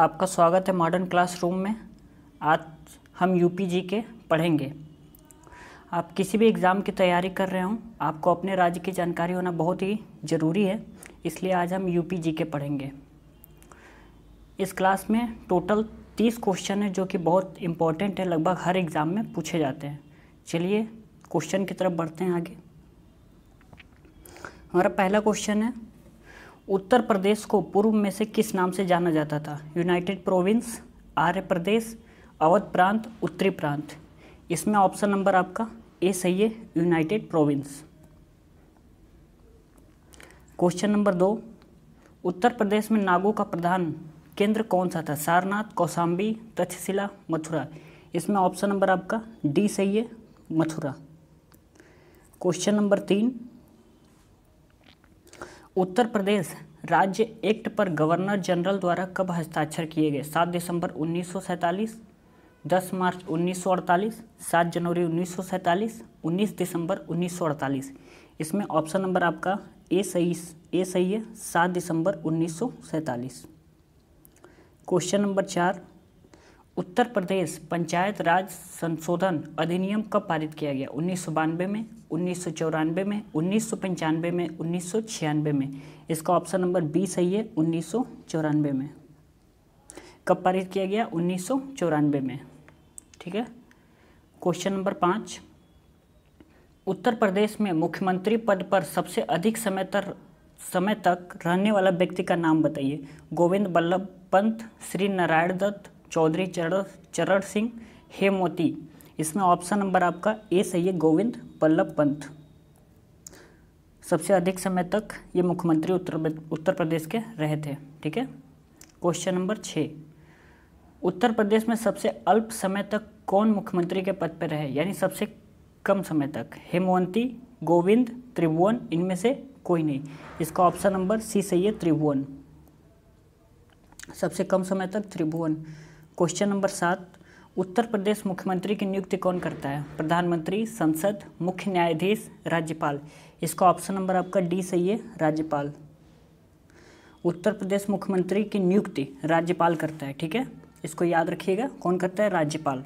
आपका स्वागत है मॉडर्न क्लासरूम में आज हम यूपीजी के पढ़ेंगे आप किसी भी एग्ज़ाम की तैयारी कर रहे हों आपको अपने राज्य की जानकारी होना बहुत ही ज़रूरी है इसलिए आज हम यूपीजी के पढ़ेंगे इस क्लास में टोटल तीस क्वेश्चन है जो कि बहुत इम्पॉर्टेंट है लगभग हर एग्ज़ाम में पूछे जाते हैं चलिए क्वेश्चन की तरफ बढ़ते हैं आगे हमारा पहला क्वेश्चन है उत्तर प्रदेश को पूर्व में से किस नाम से जाना जाता था यूनाइटेड प्रोविंस आर्य प्रदेश अवध प्रांत उत्तरी प्रांत इसमें ऑप्शन नंबर आपका ए सही है यूनाइटेड प्रोविंस क्वेश्चन नंबर दो उत्तर प्रदेश में नागों का प्रधान केंद्र कौन सा था सारनाथ कौसाम्बी तक्षशिला मथुरा इसमें ऑप्शन नंबर आपका डी सही है मथुरा क्वेश्चन नंबर तीन उत्तर प्रदेश राज्य एक्ट पर गवर्नर जनरल द्वारा कब हस्ताक्षर किए गए सात दिसंबर उन्नीस सौ दस मार्च उन्नीस सौ अड़तालीस सात जनवरी उन्नीस सौ सैंतालीस उन्नीस दिसंबर उन्नीस सौ अड़तालीस इसमें ऑप्शन नंबर आपका ए सही ए सही है सात दिसंबर उन्नीस सौ सैंतालीस क्वेश्चन नंबर चार उत्तर प्रदेश पंचायत राज संशोधन अधिनियम कब पारित किया गया उन्नीस में उन्नीस में उन्नीस में उन्नीस में इसका ऑप्शन नंबर बी सही है उन्नीस में कब पारित किया गया उन्नीस में ठीक है क्वेश्चन नंबर पाँच उत्तर प्रदेश में मुख्यमंत्री पद पर सबसे अधिक समय तक समय तक रहने वाला व्यक्ति का नाम बताइए गोविंद बल्लभ पंत श्री नारायण दत्त चौधरी चरण चरण सिंह हेमोती इसमें ऑप्शन नंबर आपका ए सही है गोविंद वल्लभ पंत सबसे अधिक समय तक ये मुख्यमंत्री उत्तर उत्तर प्रदेश के रहे थे ठीक है क्वेश्चन नंबर छः उत्तर प्रदेश में सबसे अल्प समय तक कौन मुख्यमंत्री के पद पर रहे यानी सबसे कम समय तक हेमवंती गोविंद त्रिभुवन इनमें से कोई नहीं इसका ऑप्शन नंबर सी सही है त्रिभुवन सबसे कम समय तक त्रिभुवन क्वेश्चन नंबर सात उत्तर प्रदेश मुख्यमंत्री की नियुक्ति कौन करता है प्रधानमंत्री संसद मुख्य न्यायाधीश राज्यपाल इसका ऑप्शन नंबर आपका डी सही है राज्यपाल उत्तर प्रदेश मुख्यमंत्री की नियुक्ति राज्यपाल करता है ठीक है इसको याद रखिएगा कौन करता है राज्यपाल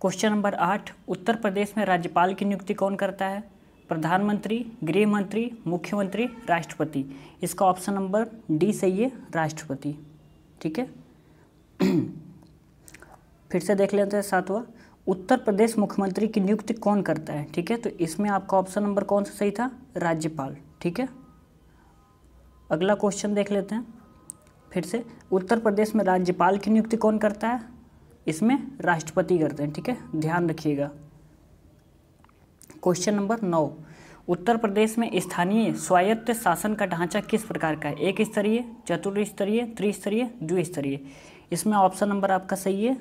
क्वेश्चन नंबर आठ उत्तर प्रदेश में राज्यपाल की नियुक्ति कौन करता है प्रधानमंत्री गृह मंत्री मुख्यमंत्री राष्ट्रपति इसका ऑप्शन नंबर डी सही है राष्ट्रपति ठीक है फिर से देख लेते हैं सातवां उत्तर प्रदेश मुख्यमंत्री की नियुक्ति कौन करता है ठीक है तो इसमें आपका ऑप्शन नंबर कौन सा सही था राज्यपाल ठीक है अगला क्वेश्चन देख लेते हैं फिर से उत्तर प्रदेश में राज्यपाल की नियुक्ति कौन करता है इसमें राष्ट्रपति करते हैं ठीक है ध्यान रखिएगा क्वेश्चन नंबर नौ उत्तर प्रदेश में स्थानीय स्वायत्त शासन का ढांचा किस प्रकार का है एक स्तरीय चतुर्स्तरीय त्रिस्तरीय द्विस्तरीय इसमें ऑप्शन नंबर आपका सही है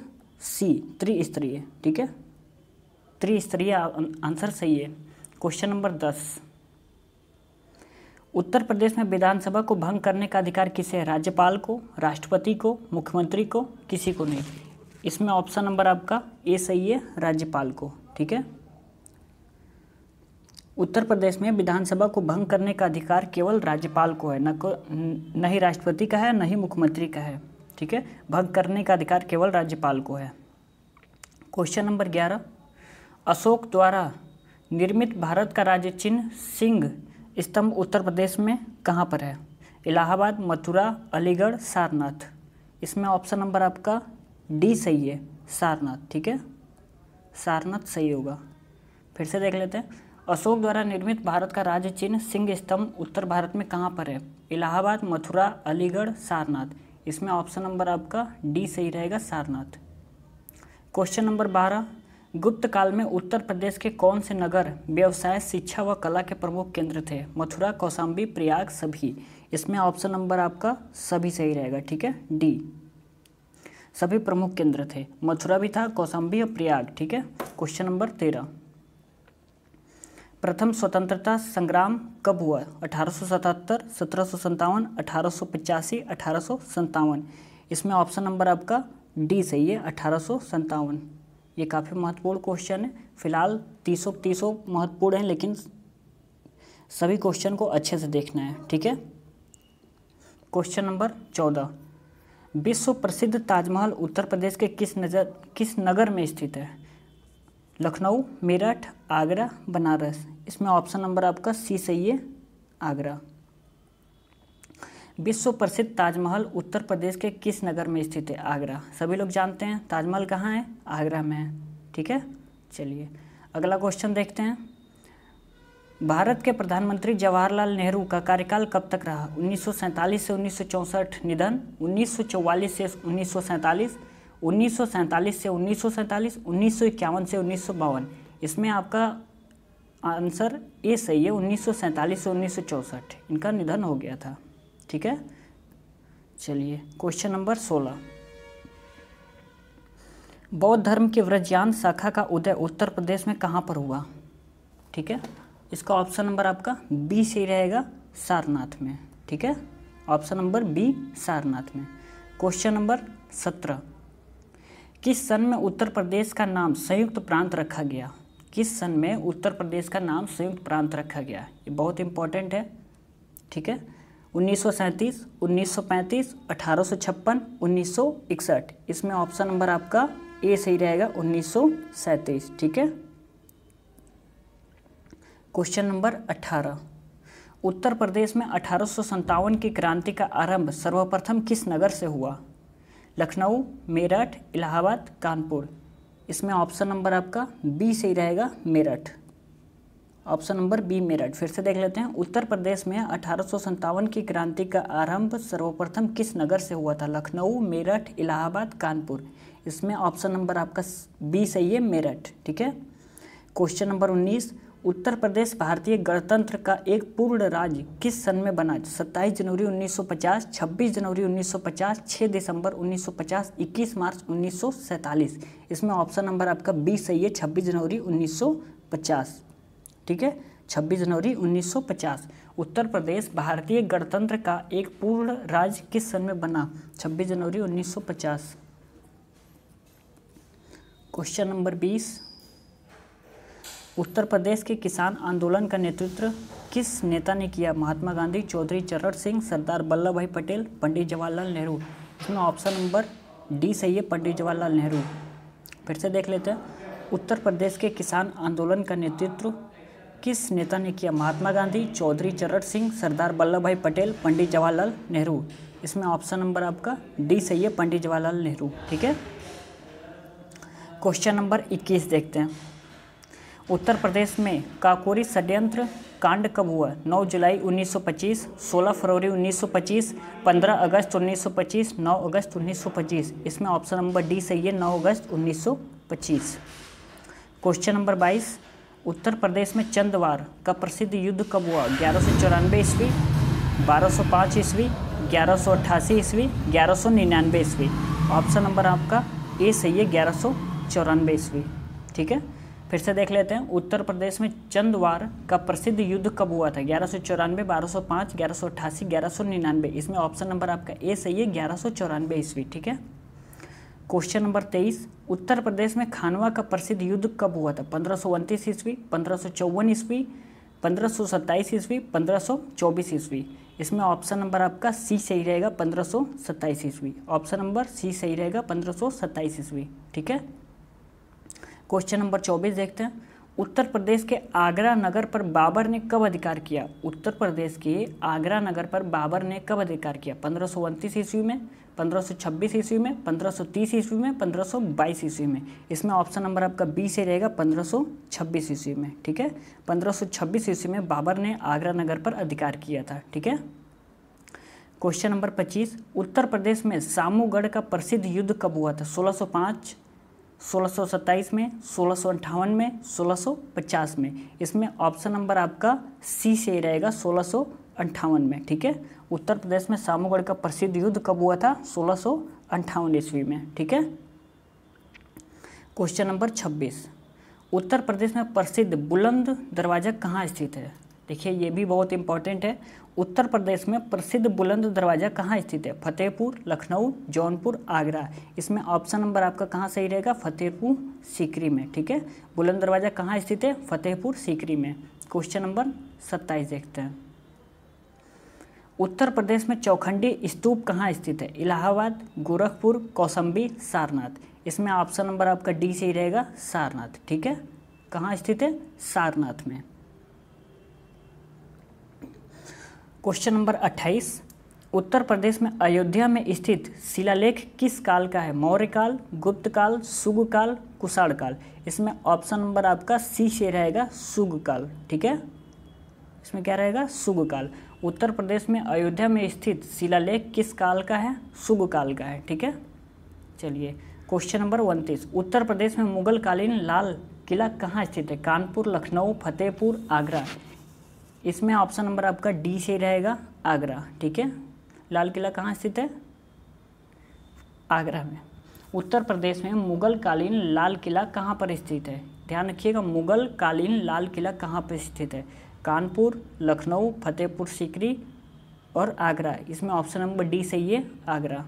सी त्रिस्तरीय ठीक है त्रिस्तरीय आंसर सही है क्वेश्चन नंबर दस उत्तर प्रदेश में विधानसभा को भंग करने का अधिकार किसे है राज्यपाल को राष्ट्रपति को मुख्यमंत्री को किसी को नहीं इसमें ऑप्शन नंबर आपका ए सही है राज्यपाल को ठीक है उत्तर प्रदेश में विधानसभा को भंग करने का अधिकार केवल राज्यपाल को है न को न ही राष्ट्रपति का है न ही मुख्यमंत्री का है ठीक है भंग करने का अधिकार केवल राज्यपाल को है क्वेश्चन नंबर ग्यारह अशोक द्वारा निर्मित भारत का राज्य चिन्ह सिंह स्तंभ उत्तर प्रदेश में कहाँ पर है इलाहाबाद मथुरा अलीगढ़ सारनाथ इसमें ऑप्शन नंबर आपका डी सही है सारनाथ ठीक है सारनाथ सही होगा फिर से देख लेते हैं अशोक द्वारा निर्मित भारत का राज्य चिन्ह सिंह स्तंभ उत्तर भारत में कहाँ पर है इलाहाबाद मथुरा अलीगढ़ सारनाथ इसमें ऑप्शन नंबर आपका डी सही रहेगा सारनाथ क्वेश्चन नंबर बारह गुप्त काल में उत्तर प्रदेश के कौन से नगर व्यवसाय शिक्षा व कला के प्रमुख केंद्र थे मथुरा कौशाम्बी प्रयाग सभी इसमें ऑप्शन नंबर आपका सभी सही रहेगा ठीक है डी सभी प्रमुख केंद्र थे मथुरा भी था कौशाम्बी और प्रयाग ठीक है क्वेश्चन नंबर तेरह प्रथम स्वतंत्रता संग्राम कब हुआ अठारह सौ सतहत्तर सत्रह सौ सत्तावन अठारह सौ पचासी अठारह सौ इसमें ऑप्शन नंबर आपका डी सही है अठारह सौ ये काफ़ी महत्वपूर्ण क्वेश्चन है फिलहाल तीसों तीसों महत्वपूर्ण हैं लेकिन सभी क्वेश्चन को अच्छे से देखना है ठीक है क्वेश्चन नंबर चौदह विश्व प्रसिद्ध ताजमहल उत्तर प्रदेश के किस नजर किस नगर में स्थित है लखनऊ मेरठ आगरा बनारस इसमें ऑप्शन नंबर आपका सी सही है आगरा विश्व प्रसिद्ध ताजमहल उत्तर प्रदेश के किस नगर में स्थित है आगरा सभी लोग जानते हैं ताजमहल कहाँ है आगरा में है ठीक है चलिए अगला क्वेश्चन देखते हैं भारत के प्रधानमंत्री जवाहरलाल नेहरू का कार्यकाल कब तक रहा उन्नीस से उन्नीस निधन उन्नीस से उन्नीस उन्नीस से उन्नीस उन्नीस से उन्नीस इसमें आपका आंसर ए सही है उन्नीस से उन्नीस इनका निधन हो गया था ठीक है चलिए क्वेश्चन नंबर सोलह बौद्ध धर्म की व्रजयान शाखा का उदय उत्तर प्रदेश में कहाँ पर हुआ ठीक है इसका ऑप्शन नंबर आपका बी सही रहेगा सारनाथ में ठीक है ऑप्शन नंबर बी सारनाथ में क्वेश्चन नंबर सत्रह किस सन में उत्तर प्रदेश का नाम संयुक्त प्रांत रखा गया किस सन में उत्तर प्रदेश का नाम संयुक्त प्रांत रखा गया ये बहुत इंपॉर्टेंट है ठीक है उन्नीस सौ सैंतीस उन्नीस सौ पैंतीस अठारह छप्पन उन्नीस सौ इकसठ इसमें ऑप्शन नंबर आपका ए सही रहेगा उन्नीस सौ सैंतीस ठीक है क्वेश्चन नंबर अठारह उत्तर प्रदेश में अठारह की क्रांति का आरंभ सर्वप्रथम किस नगर से हुआ लखनऊ मेरठ इलाहाबाद कानपुर इसमें ऑप्शन नंबर आपका बी सही रहेगा Meerut option number B Meerut फिर से देख लेते हैं उत्तर प्रदेश में अठारह की क्रांति का आरंभ सर्वप्रथम किस नगर से हुआ था लखनऊ मेरठ इलाहाबाद कानपुर इसमें ऑप्शन नंबर आपका बी सही है मेरठ ठीक है क्वेश्चन नंबर उन्नीस उत्तर प्रदेश भारतीय गणतंत्र का एक पूर्ण राज्य किस सन में बना 27 जनवरी 1950 26 जनवरी 1950 6 दिसंबर 1950 21 मार्च 1947 इसमें ऑप्शन नंबर आपका बी सही है 26 जनवरी 1950 ठीक है 26 जनवरी 1950 उत्तर प्रदेश भारतीय गणतंत्र का एक पूर्ण राज्य किस सन में बना 26 जनवरी 1950 क्वेश्चन नंबर बीस उत्तर प्रदेश के किसान आंदोलन का नेतृत्व किस नेता ने किया महात्मा गांधी चौधरी चरण सिंह सरदार वल्लभ भाई पटेल पंडित जवाहरलाल नेहरू इसमें ऑप्शन नंबर डी सही है पंडित जवाहरलाल नेहरू फिर से देख लेते हैं उत्तर प्रदेश के किसान आंदोलन का नेतृत्व किस नेता ने किया महात्मा गांधी चौधरी चरण सिंह सरदार वल्लभ भाई पटेल पंडित जवाहरलाल नेहरू इसमें ऑप्शन नंबर आपका डी सही है पंडित जवाहरलाल नेहरू ठीक है क्वेश्चन नंबर 21 देखते हैं उत्तर प्रदेश में काकोरी षड्यंत्र कांड कब हुआ 9 जुलाई 1925, 16 फरवरी 1925, 15 अगस्त 1925, 9 अगस्त 1925। इसमें ऑप्शन नंबर डी सही है 9 अगस्त 1925। क्वेश्चन नंबर 22 उत्तर प्रदेश में चंदवार का प्रसिद्ध युद्ध कब हुआ ग्यारह सौ चौरानवे ईस्वी बारह सौ पाँच ईस्वी ग्यारह सौ अट्ठासी ईस्वी ग्यारह सौ निन्यानवे ईस्वी ऑप्शन नंबर आपका ए सही है ग्यारह सौ चौरानवे ईस्वी ठीक है फिर से देख लेते हैं उत्तर प्रदेश में चंदवार का प्रसिद्ध युद्ध कब हुआ था ग्यारह सौ चौरानवे बारह सौ पाँच ग्यारह सौ अट्ठासी ग्यारह सौ निन्यानवे इसमें ऑप्शन नंबर आपका ए सही है ग्यारह सौ चौरानवे ईस्वी ठीक है क्वेश्चन नंबर तेईस उत्तर प्रदेश में खानवा का प्रसिद्ध युद्ध कब हुआ था पंद्रह सौ उनतीस ईस्वी पंद्रह सौ चौवन ईस्वी पंद्रह सौ सत्ताईस ईस्वी पंद्रह सौ चौबीस ईस्वी इसमें ऑप्शन नंबर आपका सी सही रहेगा पंद्रह सौ सत्ताईस ईस्वी ऑप्शन नंबर सी सही रहेगा पंद्रह सौ सत्ताईस ईस्वी ठीक है क्वेश्चन नंबर चौबीस देखते हैं उत्तर प्रदेश के आगरा नगर पर बाबर ने कब अधिकार किया उत्तर प्रदेश के आगरा नगर पर बाबर ने कब अधिकार किया पंद्रह सौ ईस्वी में पंद्रह सौ छब्बीस ईस्वी में पंद्रह सौ तीस ईस्वी में पंद्रह सौ बाईस ईस्वी में इसमें ऑप्शन नंबर आपका बी से रहेगा पंद्रह सौ छब्बीस ईस्वी में ठीक है पंद्रह सौ छब्बीस ईस्वी में बाबर ने आगरा नगर पर अधिकार किया था ठीक है क्वेश्चन नंबर पच्चीस उत्तर प्रदेश में सामूगढ़ का प्रसिद्ध युद्ध कब हुआ था सोलह सौ 1627 में सोलह में 1650 में इसमें ऑप्शन नंबर आपका सी से रहेगा सोलह में ठीक है उत्तर प्रदेश में सामूगढ़ का प्रसिद्ध युद्ध कब हुआ था सोलह ईस्वी में ठीक है क्वेश्चन नंबर 26 उत्तर प्रदेश में प्रसिद्ध बुलंद दरवाज़ा कहाँ स्थित है देखिए ये भी बहुत इंपॉर्टेंट है उत्तर प्रदेश में प्रसिद्ध बुलंद दरवाज़ा कहाँ स्थित है फतेहपुर लखनऊ जौनपुर आगरा इसमें ऑप्शन नंबर आपका कहाँ सही रहेगा फतेहपुर सीकरी में ठीक है बुलंद दरवाज़ा कहाँ स्थित है फतेहपुर सीकरी में क्वेश्चन नंबर सत्ताईस देखते हैं उत्तर प्रदेश में चौखंडी स्तूप कहाँ स्थित है इलाहाबाद गोरखपुर कौसम्बी सारनाथ इसमें ऑप्शन नंबर आपका डी सही रहेगा सारनाथ ठीक है कहाँ स्थित है सारनाथ में क्वेश्चन नंबर 28 उत्तर प्रदेश में अयोध्या में स्थित शिलालेख किस काल का है मौर्य काल गुप्त काल सुग काल कुषाण काल इसमें ऑप्शन नंबर आपका सी से रहेगा सुग काल ठीक है इसमें क्या रहेगा सुग काल उत्तर प्रदेश में अयोध्या में स्थित शिलालेख किस काल का है सुग काल का है ठीक है चलिए क्वेश्चन नंबर उनतीस उत्तर प्रदेश में मुगल कालीन लाल किला कहाँ स्थित है कानपुर लखनऊ फतेहपुर आगरा इसमें ऑप्शन नंबर आपका डी से रहेगा आगरा ठीक है लाल किला कहाँ स्थित है आगरा में उत्तर प्रदेश में मुगल कालीन लाल किला कहाँ पर स्थित है ध्यान रखिएगा मुगल कालीन लाल किला कहाँ पर स्थित है कानपुर लखनऊ फतेहपुर सीकरी और आगरा इसमें ऑप्शन नंबर डी सही है आगरा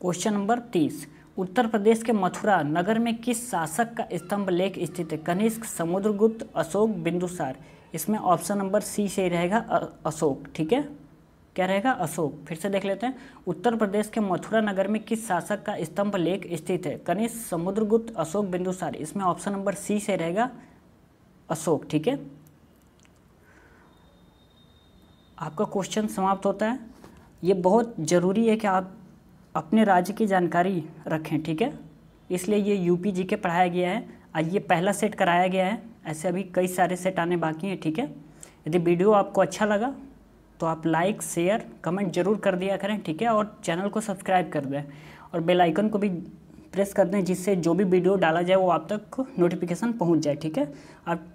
क्वेश्चन नंबर तीस उत्तर प्रदेश के मथुरा नगर में किस शासक का स्तंभ लेख स्थित है कनिष्क समुद्रगुप्त अशोक बिंदुसार इसमें ऑप्शन नंबर सी से रहेगा अशोक ठीक है क्या रहेगा अशोक फिर से देख लेते हैं उत्तर प्रदेश के मथुरा नगर में किस शासक का स्तंभ लेख स्थित है कनिष्क समुद्रगुप्त अशोक बिंदुसार इसमें ऑप्शन नंबर सी से रहेगा अशोक ठीक है आपका क्वेश्चन समाप्त होता है ये बहुत ज़रूरी है कि आप अपने राज्य की जानकारी रखें ठीक है इसलिए ये यूपी जी के पढ़ाया गया है आज ये पहला सेट कराया गया है ऐसे अभी कई सारे सेट आने बाकी हैं ठीक है यदि वीडियो आपको अच्छा लगा तो आप लाइक शेयर कमेंट जरूर कर दिया करें ठीक है और चैनल को सब्सक्राइब कर दें और बेल आइकन को भी प्रेस कर दें जिससे जो भी वीडियो डाला जाए वो आप तक नोटिफिकेशन पहुंच जाए ठीक है आप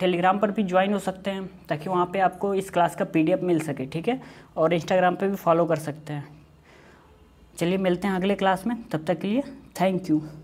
टेलीग्राम पर भी ज्वाइन हो सकते हैं ताकि वहाँ पे आपको इस क्लास का पीडीएफ मिल सके ठीक है और इंस्टाग्राम पे भी फॉलो कर सकते हैं चलिए मिलते हैं अगले क्लास में तब तक के लिए थैंक यू